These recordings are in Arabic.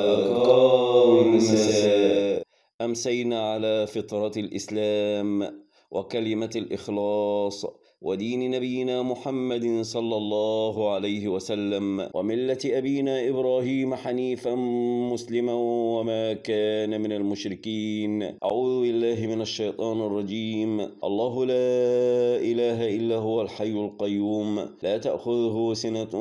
أقام المساء أمسينا على فطرة الإسلام وكلمة الإخلاص ودين نبينا محمد صلى الله عليه وسلم وملة أبينا إبراهيم حنيفا مسلما وما كان من المشركين أعوذ بالله من الشيطان الرجيم الله لا إله إلا هو الحي القيوم لا تأخذه سنة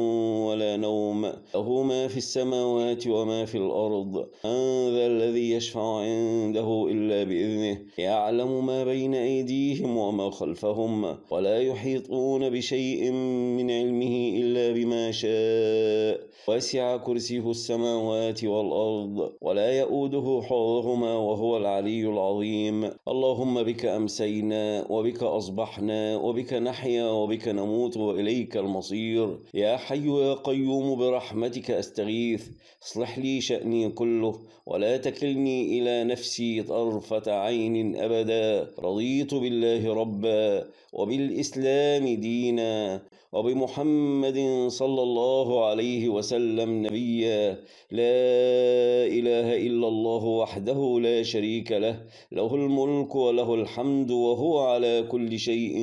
ولا نوم له ما في السماوات وما في الأرض هذا ذا الذي يشفع عنده إلا بإذنه يعلم ما بين أيديهم وما خلفهم ولا يحيطون بشيء من علمه إلا بما شاء وسع كرسيه السماوات والأرض ولا يؤوده حظهما وهو العلي العظيم اللهم بك أمسينا وبك أصبحنا وبك نحيا وبك نموت وإليك المصير يا حي يا قيوم برحمتك أستغيث اصلح لي شأني كله ولا تكلني إلى نفسي طرفة عين أبدا رضيت بالله ربا وبالإسلام الإسلام دينا وبمحمد صلى الله عليه وسلم نبيا لا إله إلا الله وحده لا شريك له له الملك وله الحمد وهو على كل شيء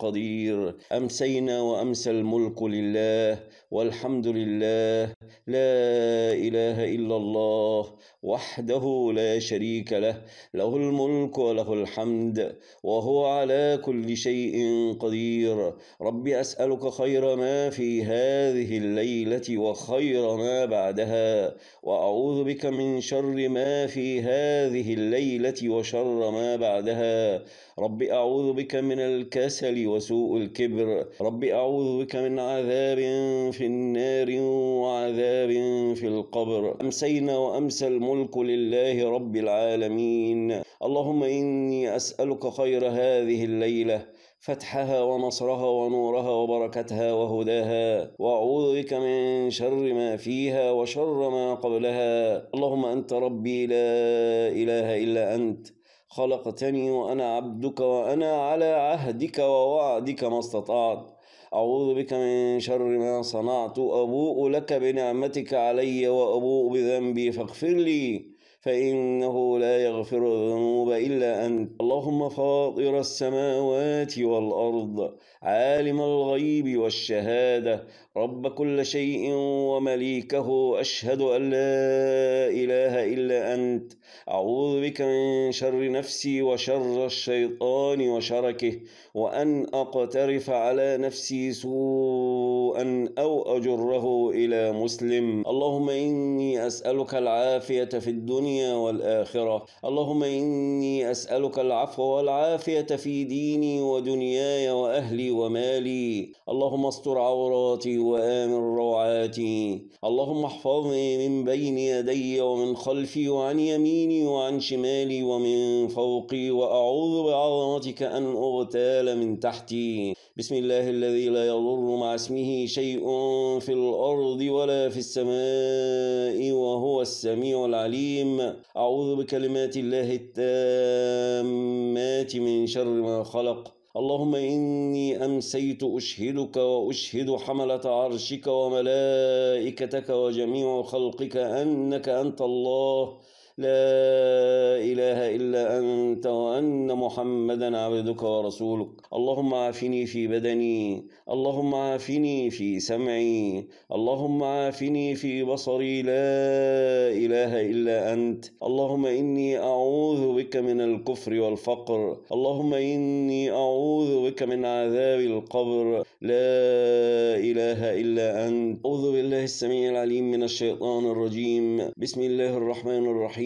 قدير أمسينا وأمسى الملك لله والحمد لله لا إله إلا الله وحده لا شريك له له الملك وله الحمد وهو على كل شيء قدير قدير رب أسألك خير ما في هذه الليلة وخير ما بعدها وأعوذ بك من شر ما في هذه الليلة وشر ما بعدها رب أعوذ بك من الكسل وسوء الكبر رب أعوذ بك من عذاب في النار وعذاب في القبر أمسينا وأمسى الملك لله رب العالمين اللهم إني أسألك خير هذه الليلة فتحها ونصرها ونورها وبركتها وهداها وأعوذ بك من شر ما فيها وشر ما قبلها اللهم أنت ربي لا إله إلا أنت خلقتني وأنا عبدك وأنا على عهدك ووعدك ما استطعت أعوذ بك من شر ما صنعت أبوء لك بنعمتك علي وأبوء بذنبي فاغفر لي فإنه لا يغفر الذنوب إلا أنت اللهم فاطر السماوات والأرض عالم الغيب والشهادة رب كل شيء ومليكه أشهد أن لا إله إلا أنت أعوذ بك من شر نفسي وشر الشيطان وشركه وأن أقترف على نفسي سوءا أو أجره إلى مسلم اللهم إني أسألك العافية في الدنيا الدنيا والآخرة اللهم إني أسألك العفو والعافية في ديني ودنياي وأهلي ومالي اللهم استر عوراتي وآمن روعاتي اللهم احفظني من بين يدي ومن خلفي وعن يميني وعن شمالي ومن فوقي وأعوذ بعظمتك أن أغتال من تحتي بسم الله الذي لا يضر مع اسمه شيء في الأرض ولا في السماء وهو السميع العليم أعوذ بكلمات الله التامات من شر ما خلق اللهم إني أمسيت أشهدك وأشهد حملة عرشك وملائكتك وجميع خلقك أنك أنت الله لا إله إلا أنت وأن محمدا عبدك ورسولك اللهم عافني في بدني اللهم عافني في سمعي اللهم عافني في بصري لا إله إلا أنت اللهم إني أعوذ بك من الكفر والفقر اللهم إني أعوذ بك من عذاب القبر لا إله إلا أنت أعوذ بالله السميع العليم من الشيطان الرجيم بسم الله الرحمن الرحيم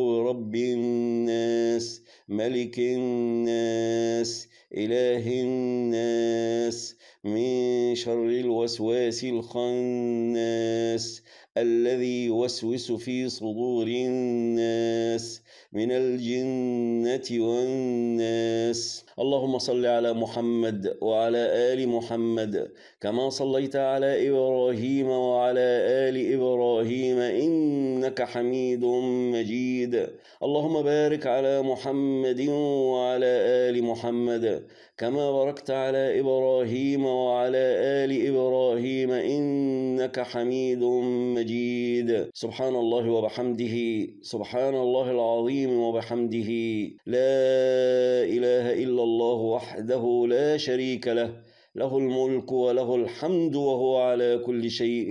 رب الناس ملك الناس إله الناس من شر الوسواس الخناس الذي يوسوس في صدور الناس من الجنة والناس اللهم صل على محمد وعلى آل محمد كما صليت على إبراهيم وعلى آل إبراهيم إن إنك حميد مجيد اللهم بارك على محمد وعلى آل محمد كما باركت على إبراهيم وعلى آل إبراهيم إنك حميد مجيد سبحان الله وبحمده سبحان الله العظيم وبحمده لا إله إلا الله وحده لا شريك له له الملك وله الحمد وهو على كل شيء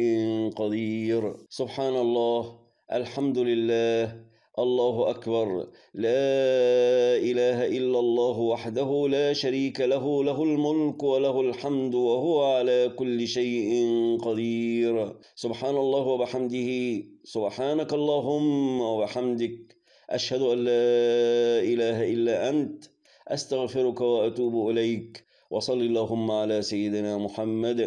قدير سبحان الله الحمد لله الله أكبر لا إله إلا الله وحده لا شريك له له الملك وله الحمد وهو على كل شيء قدير سبحان الله وبحمده سبحانك اللهم وبحمدك أشهد أن لا إله إلا أنت أستغفرك وأتوب إليك وصل اللهم على سيدنا محمد